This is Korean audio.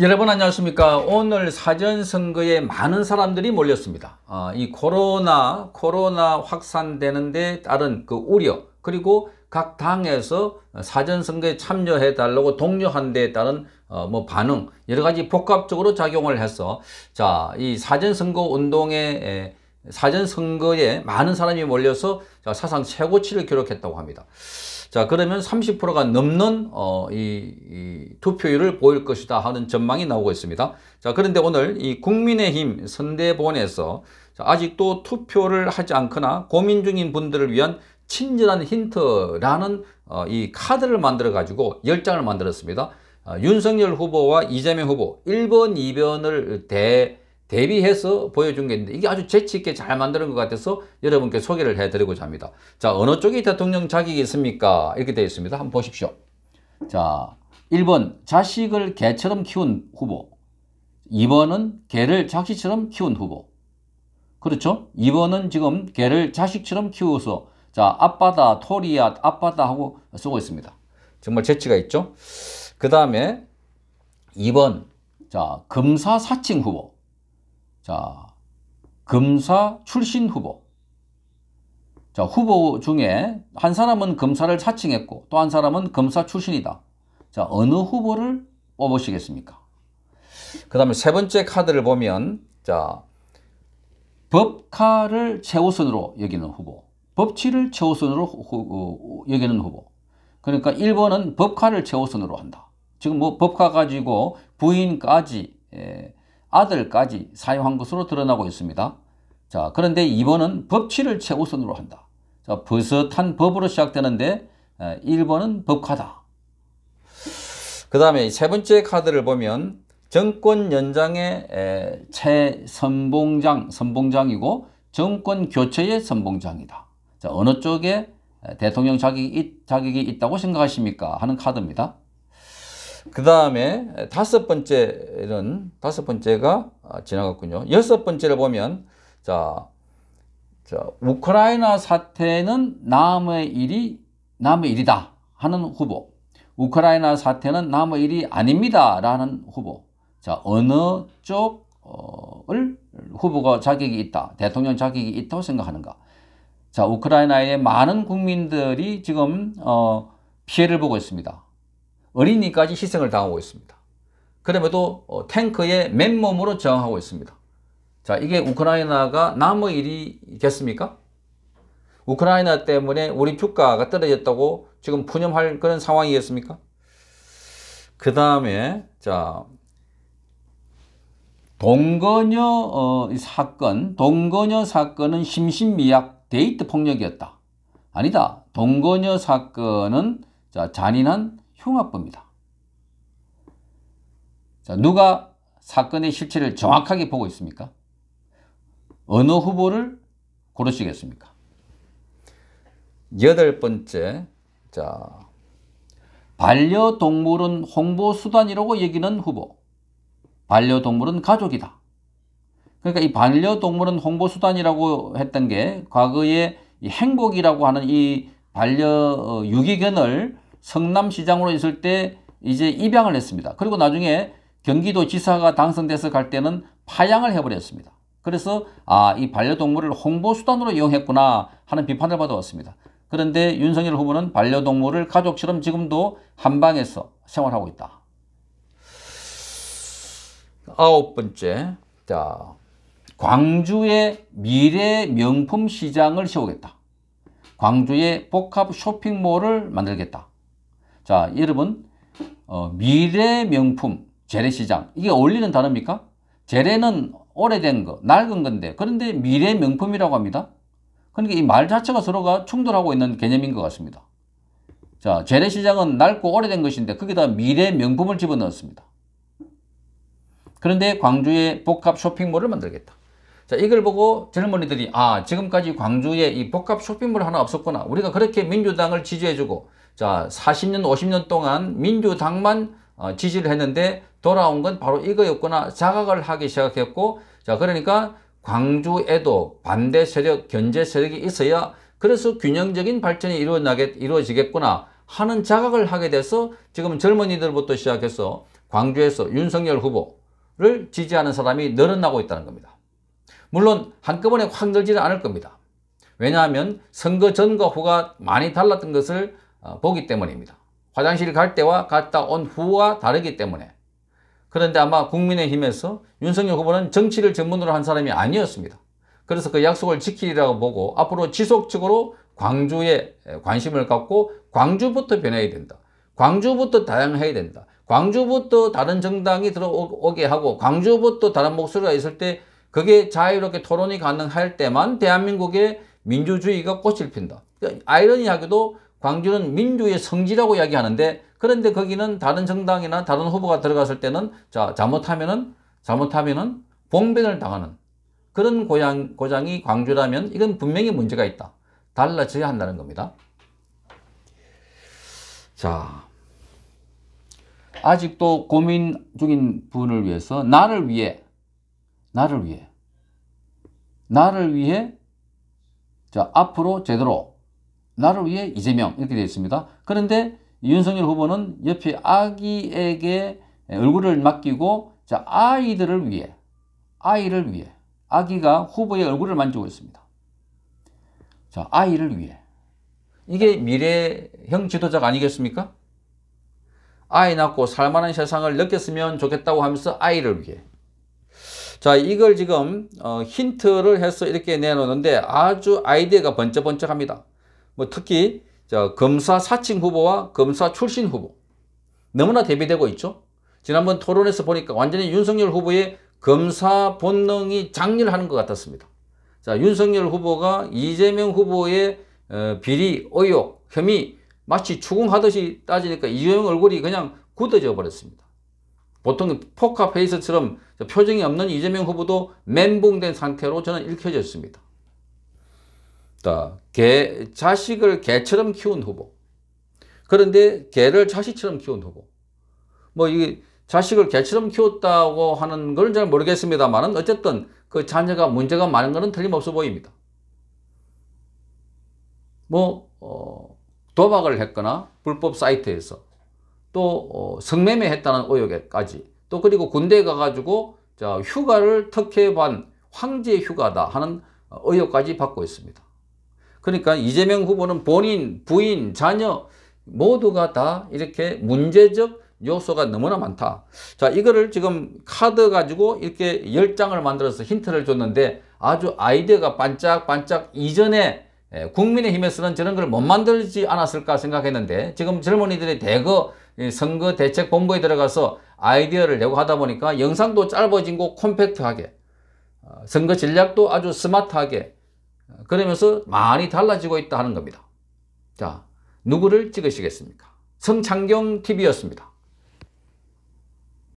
여러분 안녕하십니까 오늘 사전선거에 많은 사람들이 몰렸습니다 아, 이 코로나 코로나 확산되는데 따른 그 우려 그리고 각 당에서 사전선거에 참여해 달라고 독려한 데 따른 어, 뭐 반응 여러 가지 복합적으로 작용을 해서 자 이 사전선거 운동에 사전선거에 많은 사람이 몰려서 자, 사상 최고치를 기록했다고 합니다 자, 그러면 30%가 넘는 어, 이, 이 투표율을 보일 것이다 하는 전망이 나오고 있습니다. 자, 그런데 오늘 이 국민의힘 선대본에서 아직도 투표를 하지 않거나 고민 중인 분들을 위한 친절한 힌트라는 어, 이 카드를 만들어 가지고 열장을 만들었습니다. 어, 윤석열 후보와 이재명 후보 1번, 2번을 대 대비해서 보여준 게 있는데 이게 아주 재치있게 잘 만드는 것 같아서 여러분께 소개를 해드리고자 합니다. 자, 어느 쪽이 대통령 자격이 있습니까? 이렇게 되어 있습니다. 한번 보십시오. 자, 1번 자식을 개처럼 키운 후보 2번은 개를 자식처럼 키운 후보 그렇죠? 2번은 지금 개를 자식처럼 키워서 자 앞바다 토리야 앞바다 하고 쓰고 있습니다 정말 재치가 있죠? 그 다음에 2번 자 금사사칭 후보 자, 검사 출신 후보. 자, 후보 중에 한 사람은 검사를 사칭했고 또 한 사람은 검사 출신이다. 자, 어느 후보를 뽑으시겠습니까? 그 다음에 세 번째 카드를 보면, 자, 법카를 최우선으로 여기는 후보. 법치를 최우선으로 후, 어, 여기는 후보. 그러니까 1번은 법카를 최우선으로 한다. 지금 뭐 법카 가지고 부인까지 에, 예, 아들까지 사용한 것으로 드러나고 있습니다. 자, 그런데 2번은 법치를 최우선으로 한다. 자, 버섯한 법으로 시작되는데 1번은 법카다. 그 다음에 세 번째 카드를 보면 정권 연장의 최선봉장, 선봉장이고 정권 교체의 선봉장이다. 자, 어느 쪽에 대통령 자격이, 자격이 있다고 생각하십니까? 하는 카드입니다. 그 다음에 다섯 번째는 다섯 번째가 아, 지나갔군요. 여섯 번째를 보면 자, 자 우크라이나 사태는 남의 일이 남의 일이다 하는 후보. 우크라이나 사태는 남의 일이 아닙니다 라는 후보. 자 어느 쪽을 어, 후보가 자격이 있다, 대통령 자격이 있다고 생각하는가? 자 우크라이나의 많은 국민들이 지금 어, 피해를 보고 있습니다. 어린이까지 희생을 당하고 있습니다. 그럼에도 어, 탱크의 맨몸으로 저항하고 있습니다. 자, 이게 우크라이나가 남의 일이겠습니까? 우크라이나 때문에 우리 주가가 떨어졌다고 지금 분염할 그런 상황이겠습니까? 그 다음에 자 동거녀 어, 사건, 동거녀 사건은 심신미약 데이트 폭력이었다. 아니다. 동거녀 사건은 자, 잔인한 흉악범이다. 자, 누가 사건의 실체를 정확하게 보고 있습니까? 어느 후보를 고르시겠습니까? 여덟 번째, 자, 반려동물은 홍보 수단이라고 얘기는 후보. 반려동물은 가족이다. 그러니까 이 반려동물은 홍보 수단이라고 했던 게 과거에 행복이라고 하는 이 반려 어, 유기견을 성남시장으로 있을 때 이제 입양을 했습니다. 그리고 나중에 경기도지사가 당선돼서 갈 때는 파양을 해버렸습니다. 그래서 아 이 반려동물을 홍보수단으로 이용했구나 하는 비판을 받아왔습니다. 그런데 윤석열 후보는 반려동물을 가족처럼 지금도 한방에서 생활하고 있다. 아홉 번째, 자 광주의 미래 명품 시장을 세우겠다. 광주의 복합 쇼핑몰을 만들겠다. 자, 여러분 어, 미래 명품 재래시장 이게 어울리는 단어입니까? 재래는 오래된 거, 낡은 건데 그런데 미래 명품이라고 합니다. 그러니까 이 말 자체가 서로가 충돌하고 있는 개념인 것 같습니다. 자, 재래시장은 낡고 오래된 것인데 거기다 미래 명품을 집어넣었습니다. 그런데 광주에 복합 쇼핑몰을 만들겠다. 자, 이걸 보고 젊은이들이 아 지금까지 광주에 이 복합 쇼핑몰 하나 없었구나. 우리가 그렇게 민주당을 지지해주고 자 40년 50년 동안 민주당만 어, 지지를 했는데 돌아온 건 바로 이거였구나 자각을 하기 시작했고 자 그러니까 광주에도 반대 세력 견제 세력이 있어야 그래서 균형적인 발전이 이루어나게 이루어지겠구나 하는 자각을 하게 돼서 지금 젊은이들부터 시작해서 광주에서 윤석열 후보를 지지하는 사람이 늘어나고 있다는 겁니다. 물론 한꺼번에 확 늘지는 않을 겁니다. 왜냐하면 선거 전과 후가 많이 달랐던 것을 어, 보기 때문입니다. 화장실 갈 때와 갔다 온 후와 다르기 때문에 그런데 아마 국민의힘에서 윤석열 후보는 정치를 전문으로 한 사람이 아니었습니다. 그래서 그 약속을 지키리라고 보고 앞으로 지속적으로 광주에 관심을 갖고 광주부터 변해야 된다. 광주부터 다양해야 된다. 광주부터 다른 정당이 들어오게 하고 광주부터 다른 목소리가 있을 때 그게 자유롭게 토론이 가능할 때만 대한민국의 민주주의가 꽃을 핀다. 그러니까 아이러니하게도 광주는 민주의 성지라고 이야기하는데 그런데 거기는 다른 정당이나 다른 후보가 들어갔을 때는 자 잘못하면은 잘못하면은 봉변을 당하는 그런 고향, 고장이 광주라면 이건 분명히 문제가 있다. 달라져야 한다는 겁니다. 자, 아직도 고민 중인 분을 위해서 나를 위해 나를 위해. 나를 위해 자, 앞으로 제대로. 나를 위해 이재명. 이렇게 되어 있습니다. 그런데 윤석열 후보는 옆에 아기에게 얼굴을 맡기고 자, 아이들을 위해. 아이를 위해. 아기가 후보의 얼굴을 만지고 있습니다. 자, 아이를 위해. 이게 미래형 지도자가 아니겠습니까? 아이 낳고 살만한 세상을 느꼈으면 좋겠다고 하면서 아이를 위해. 자 이걸 지금 어, 힌트를 해서 이렇게 내놓는데 아주 아이디어가 번쩍번쩍합니다. 뭐 특히 자, 검사 사칭 후보와 검사 출신 후보 너무나 대비되고 있죠. 지난번 토론에서 보니까 완전히 윤석열 후보의 검사 본능이 장렬하는 것 같았습니다. 자 윤석열 후보가 이재명 후보의 어, 비리, 의혹, 혐의 마치 추궁하듯이 따지니까 이재명 얼굴이 그냥 굳어져 버렸습니다. 보통 포카 페이스처럼 표정이 없는 이재명 후보도 멘붕된 상태로 저는 읽혀졌습니다. 자, 개, 자식을 개처럼 키운 후보. 그런데 개를 자식처럼 키운 후보. 뭐, 이게 자식을 개처럼 키웠다고 하는 걸잘모르겠습니다만 어쨌든 그 자녀가 문제가 많은 것은 틀림없어 보입니다. 뭐, 어, 도박을 했거나 불법 사이트에서 또 어, 성매매 했다는 의혹에까지 또 그리고 군대에 가가지고 자 휴가를 특혜반 황제 휴가다 하는 어, 의혹까지 받고 있습니다. 그러니까 이재명 후보는 본인, 부인, 자녀 모두가 다 이렇게 문제적 요소가 너무나 많다. 자, 이거를 지금 카드 가지고 이렇게 열장을 만들어서 힌트를 줬는데 아주 아이디어가 반짝반짝 이전에 예, 국민의힘에서는 저런 걸 못 만들지 않았을까 생각했는데 지금 젊은이들이 대거 예, 선거 대책 본부에 들어가서 아이디어를 내고 하다 보니까 영상도 짧아진 거 콤팩트하게 어, 선거 전략도 아주 스마트하게 어, 그러면서 많이 달라지고 있다 하는 겁니다. 자, 누구를 찍으시겠습니까? 성창경 TV였습니다.